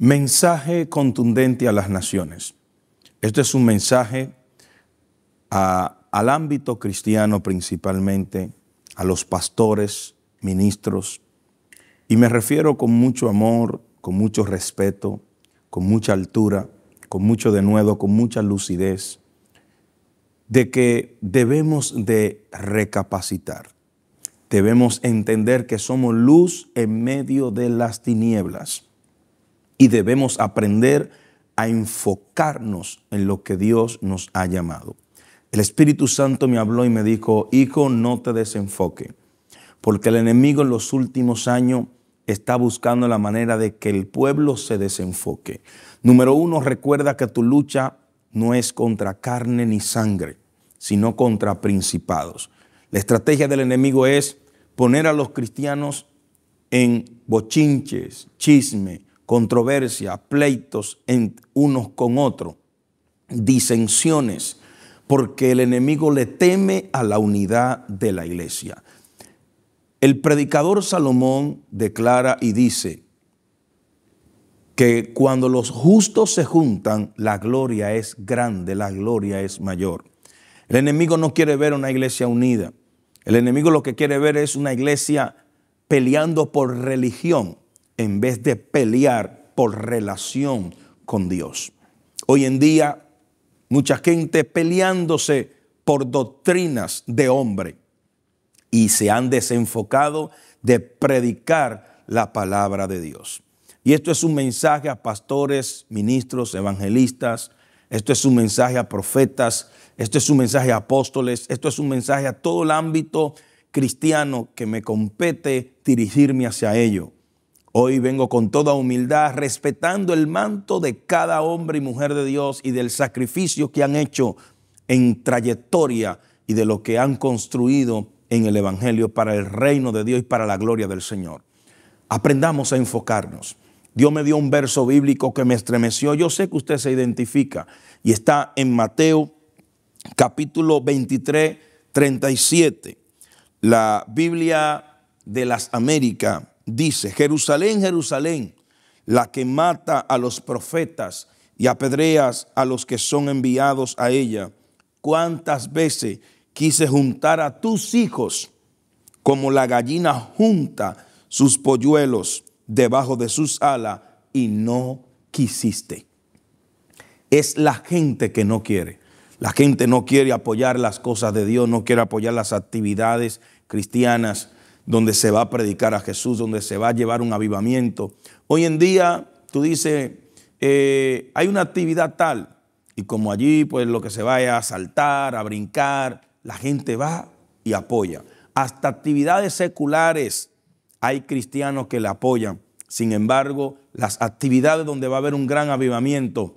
Mensaje contundente a las naciones. Este es un mensaje al ámbito cristiano principalmente, a los pastores, ministros, y me refiero con mucho amor, con mucho respeto, con mucha altura, con mucho denuedo, con mucha lucidez, de que debemos de recapacitar. Debemos entender que somos luz en medio de las tinieblas y debemos aprender a enfocarnos en lo que Dios nos ha llamado. El Espíritu Santo me habló y me dijo, hijo, no te desenfoque, porque el enemigo en los últimos años está buscando la manera de que el pueblo se desenfoque. Número uno, recuerda que tu lucha no es contra carne ni sangre, sino contra principados. La estrategia del enemigo es poner a los cristianos en bochinches, chisme, controversia, pleitos en unos con otros, disensiones, porque el enemigo le teme a la unidad de la iglesia. El predicador Salomón declara y dice que cuando los justos se juntan, la gloria es grande, la gloria es mayor. El enemigo no quiere ver una iglesia unida. El enemigo lo que quiere ver es una iglesia peleando por religión, en vez de pelear por relación con Dios. Hoy en día, mucha gente peleándose por doctrinas de hombre y se han desenfocado de predicar la palabra de Dios. Y esto es un mensaje a pastores, ministros, evangelistas, esto es un mensaje a profetas, esto es un mensaje a apóstoles, esto es un mensaje a todo el ámbito cristiano que me compete dirigirme hacia ello. Hoy vengo con toda humildad, respetando el manto de cada hombre y mujer de Dios y del sacrificio que han hecho en trayectoria y de lo que han construido en el Evangelio para el reino de Dios y para la gloria del Señor. Aprendamos a enfocarnos. Dios me dio un verso bíblico que me estremeció. Yo sé que usted se identifica y está en Mateo capítulo 23, 37. La Biblia de las Américas dice, Jerusalén, Jerusalén, la que mata a los profetas y apedreas a los que son enviados a ella. ¿Cuántas veces quise juntar a tus hijos como la gallina junta sus polluelos debajo de sus alas y no quisiste? Es la gente que no quiere. La gente no quiere apoyar las cosas de Dios, no quiere apoyar las actividades cristianas donde se va a predicar a Jesús, donde se va a llevar un avivamiento. Hoy en día, tú dices, eh, hay una actividad tal, y como allí, pues lo que se vaya a saltar, a brincar, la gente va y apoya. Hasta actividades seculares hay cristianos que la apoyan. Sin embargo, las actividades donde va a haber un gran avivamiento,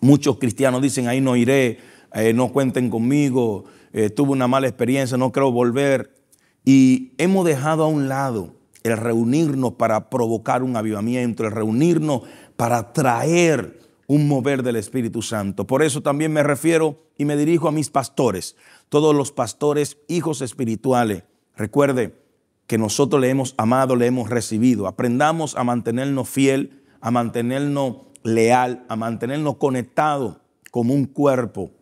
muchos cristianos dicen, ahí no iré, eh, no cuenten conmigo, eh, tuve una mala experiencia, no creo volver. Y hemos dejado a un lado el reunirnos para provocar un avivamiento, el reunirnos para traer un mover del Espíritu Santo. Por eso también me refiero y me dirijo a mis pastores, todos los pastores, hijos espirituales. Recuerde que nosotros le hemos amado, le hemos recibido. Aprendamos a mantenernos fiel, a mantenernos leal, a mantenernos conectados como un cuerpo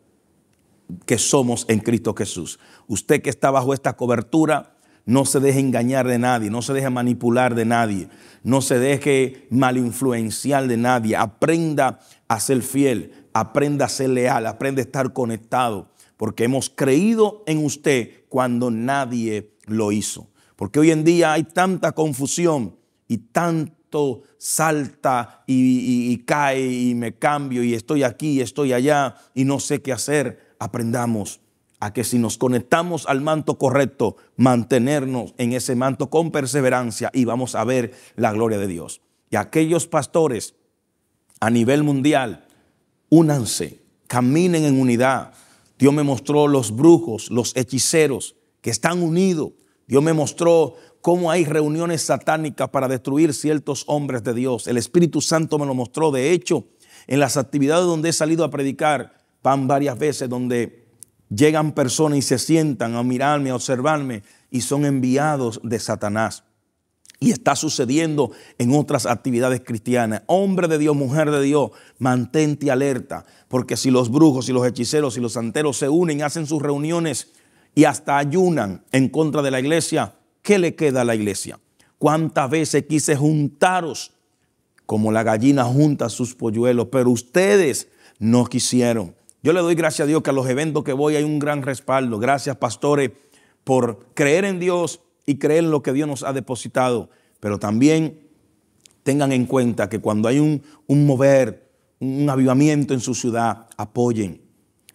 que somos en Cristo Jesús. Usted que está bajo esta cobertura, no se deje engañar de nadie, no se deje manipular de nadie, no se deje malinfluenciar de nadie. Aprenda a ser fiel, aprenda a ser leal, aprenda a estar conectado, porque hemos creído en usted cuando nadie lo hizo. Porque hoy en día hay tanta confusión y tanto salta y, cae y me cambio y estoy aquí y estoy allá y no sé qué hacer aprendamos a que si nos conectamos al manto correcto, mantenernos en ese manto con perseverancia y vamos a ver la gloria de Dios. Y aquellos pastores a nivel mundial, únanse, caminen en unidad. Dios me mostró los brujos, los hechiceros que están unidos. Dios me mostró cómo hay reuniones satánicas para destruir ciertos hombres de Dios. El Espíritu Santo me lo mostró. De hecho, en las actividades donde he salido a predicar, van varias veces donde llegan personas y se sientan a mirarme, a observarme y son enviados de Satanás. Y está sucediendo en otras actividades cristianas. Hombre de Dios, mujer de Dios, mantente alerta, porque si los brujos y los hechiceros y los santeros se unen, hacen sus reuniones y hasta ayunan en contra de la iglesia, ¿qué le queda a la iglesia? ¿Cuántas veces quise juntaros como la gallina junta sus polluelos? Pero ustedes no quisieron. Yo le doy gracias a Dios que a los eventos que voy hay un gran respaldo. Gracias, pastores, por creer en Dios y creer en lo que Dios nos ha depositado. Pero también tengan en cuenta que cuando hay un, mover, un avivamiento en su ciudad, apoyen.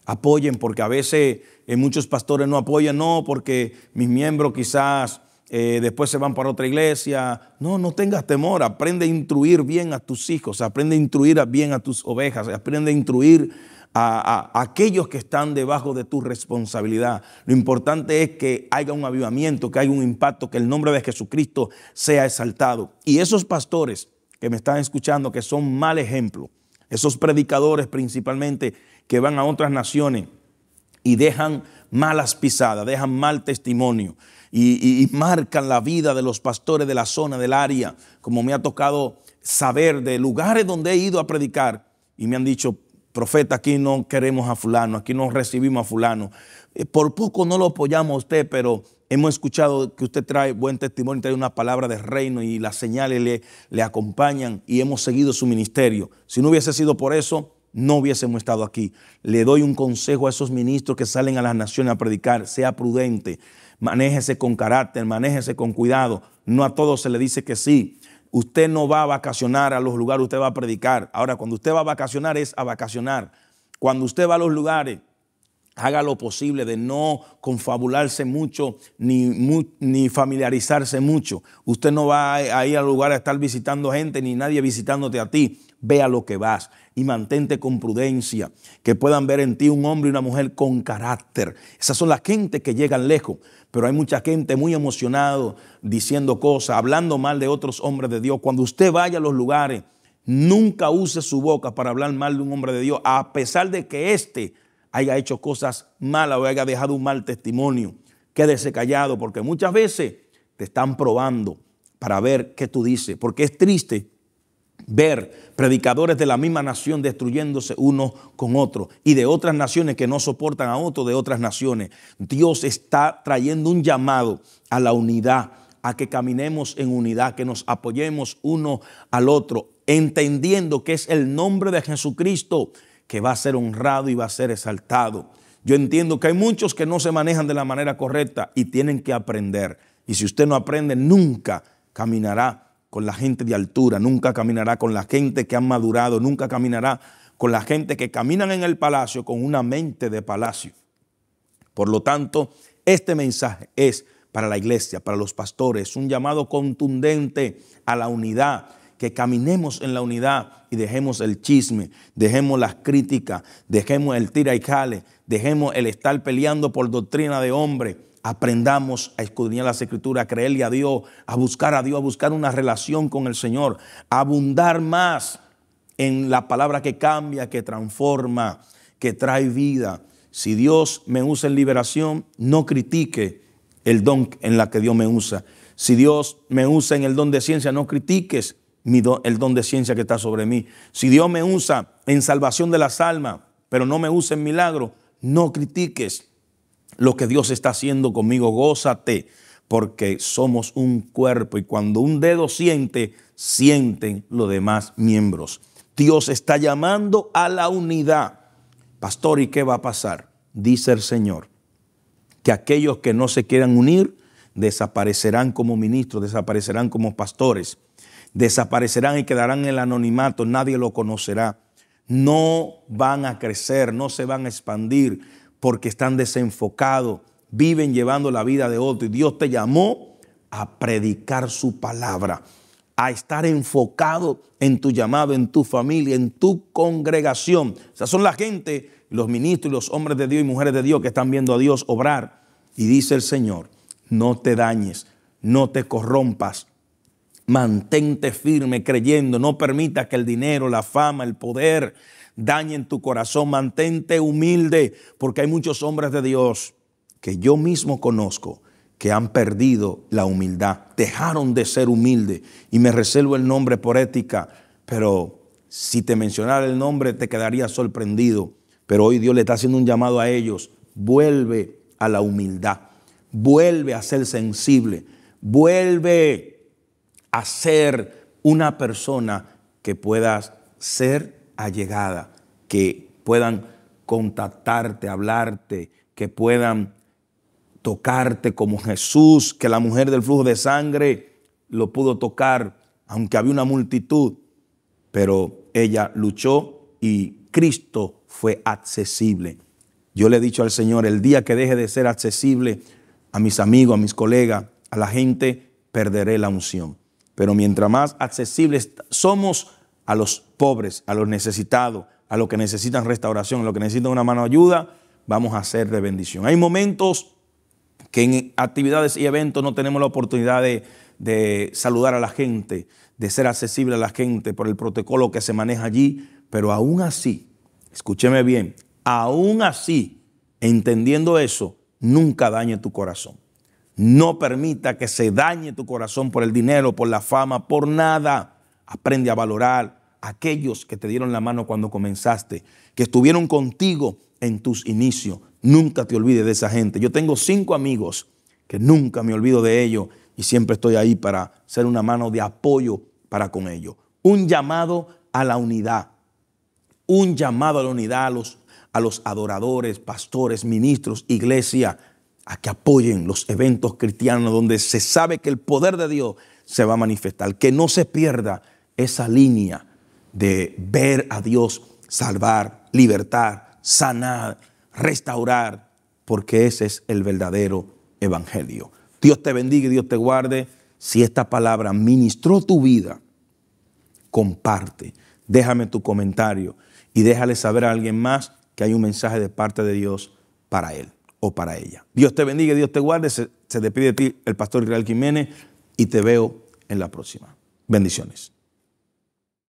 Apoyen, porque a veces eh, muchos pastores no apoyan, no, porque mis miembros quizás eh, después se van para otra iglesia. No, no tengas temor, aprende a instruir bien a tus hijos, aprende a instruir bien a tus ovejas, aprende a instruir a, aquellos que están debajo de tu responsabilidad. Lo importante es que haya un avivamiento, que haya un impacto, que el nombre de Jesucristo sea exaltado. Y esos pastores que me están escuchando, que son mal ejemplo, esos predicadores principalmente que van a otras naciones y dejan malas pisadas, dejan mal testimonio y, y marcan la vida de los pastores de la zona, del área, como me ha tocado saber de lugares donde he ido a predicar y me han dicho, profeta, aquí no queremos a fulano, aquí no recibimos a fulano. Eh, por poco no lo apoyamos a usted, pero hemos escuchado que usted trae buen testimonio, trae una palabra de reino y las señales le, acompañan y hemos seguido su ministerio. Si no hubiese sido por eso, no hubiésemos estado aquí. Le doy un consejo a esos ministros que salen a las naciones a predicar, sea prudente, manéjese con carácter, manéjese con cuidado. No a todos se le dice que sí. Usted no va a vacacionar a los lugares, usted va a predicar. Ahora, cuando usted va a vacacionar es a vacacionar. Cuando usted va a los lugares, haga lo posible de no confabularse mucho ni, ni, familiarizarse mucho. Usted no va a ir al lugar a estar visitando gente ni nadie visitándote a ti. Vea lo que vas y mantente con prudencia, que puedan ver en ti un hombre y una mujer con carácter. Esas son las gentes que llegan lejos, pero hay mucha gente muy emocionado diciendo cosas, hablando mal de otros hombres de Dios. Cuando usted vaya a los lugares, nunca use su boca para hablar mal de un hombre de Dios, a pesar de que éste haya hecho cosas malas o haya dejado un mal testimonio. Quédese callado porque muchas veces te están probando para ver qué tú dices. Porque es triste ver predicadores de la misma nación destruyéndose uno con otro y de otras naciones que no soportan a otro de otras naciones. Dios está trayendo un llamado a la unidad, a que caminemos en unidad, que nos apoyemos uno al otro, entendiendo que es el nombre de Jesucristo que va a ser honrado y va a ser exaltado. Yo entiendo que hay muchos que no se manejan de la manera correcta y tienen que aprender. Y si usted no aprende, nunca caminará con la gente de altura, nunca caminará con la gente que ha madurado, nunca caminará con la gente que caminan en el palacio con una mente de palacio. Por lo tanto, este mensaje es para la iglesia, para los pastores, un llamado contundente a la unidad, que caminemos en la unidad y dejemos el chisme, dejemos las críticas, dejemos el tira y jale, dejemos el estar peleando por doctrina de hombre. Aprendamos a escudriñar las escrituras, a creerle a Dios, a buscar a Dios, a buscar una relación con el Señor, a abundar más en la palabra que cambia, que transforma, que trae vida. Si Dios me usa en liberación, no critique el don en la que Dios me usa. Si Dios me usa en el don de ciencia, no critiques el don de ciencia que está sobre mí. Si Dios me usa en salvación de las almas, pero no me usa en milagro, no critiques lo que Dios está haciendo conmigo. Gózate, porque somos un cuerpo y cuando un dedo siente, sienten los demás miembros. Dios está llamando a la unidad. Pastor, ¿y qué va a pasar? Dice el Señor, que aquellos que no se quieran unir desaparecerán como ministros, desaparecerán como pastores desaparecerán y quedarán en el anonimato, nadie lo conocerá. No van a crecer, no se van a expandir porque están desenfocados, viven llevando la vida de otro. Y Dios te llamó a predicar su palabra, a estar enfocado en tu llamado, en tu familia, en tu congregación. O sea, son la gente, los ministros los hombres de Dios y mujeres de Dios que están viendo a Dios obrar. Y dice el Señor, no te dañes, no te corrompas, Mantente firme creyendo, no permita que el dinero, la fama, el poder dañen tu corazón, mantente humilde, porque hay muchos hombres de Dios que yo mismo conozco que han perdido la humildad, dejaron de ser humilde y me reservo el nombre por ética, pero si te mencionara el nombre te quedaría sorprendido, pero hoy Dios le está haciendo un llamado a ellos, vuelve a la humildad, vuelve a ser sensible, vuelve a ser una persona que puedas ser allegada, que puedan contactarte, hablarte, que puedan tocarte como Jesús, que la mujer del flujo de sangre lo pudo tocar, aunque había una multitud, pero ella luchó y Cristo fue accesible. Yo le he dicho al Señor, el día que deje de ser accesible a mis amigos, a mis colegas, a la gente, perderé la unción. Pero mientras más accesibles somos a los pobres, a los necesitados, a los que necesitan restauración, a los que necesitan una mano de ayuda, vamos a ser de bendición. Hay momentos que en actividades y eventos no tenemos la oportunidad de, de saludar a la gente, de ser accesible a la gente por el protocolo que se maneja allí, pero aún así, escúcheme bien, aún así, entendiendo eso, nunca dañe tu corazón. No permita que se dañe tu corazón por el dinero, por la fama, por nada. Aprende a valorar a aquellos que te dieron la mano cuando comenzaste, que estuvieron contigo en tus inicios. Nunca te olvides de esa gente. Yo tengo cinco amigos que nunca me olvido de ellos y siempre estoy ahí para ser una mano de apoyo para con ellos. Un llamado a la unidad. Un llamado a la unidad a los, a los adoradores, pastores, ministros, iglesia a que apoyen los eventos cristianos donde se sabe que el poder de Dios se va a manifestar, que no se pierda esa línea de ver a Dios salvar, libertar, sanar, restaurar, porque ese es el verdadero evangelio. Dios te bendiga y Dios te guarde. Si esta palabra ministró tu vida, comparte, déjame tu comentario y déjale saber a alguien más que hay un mensaje de parte de Dios para él o para ella. Dios te bendiga, Dios te guarde. Se, despide de ti el pastor Israel Jiménez y te veo en la próxima. Bendiciones.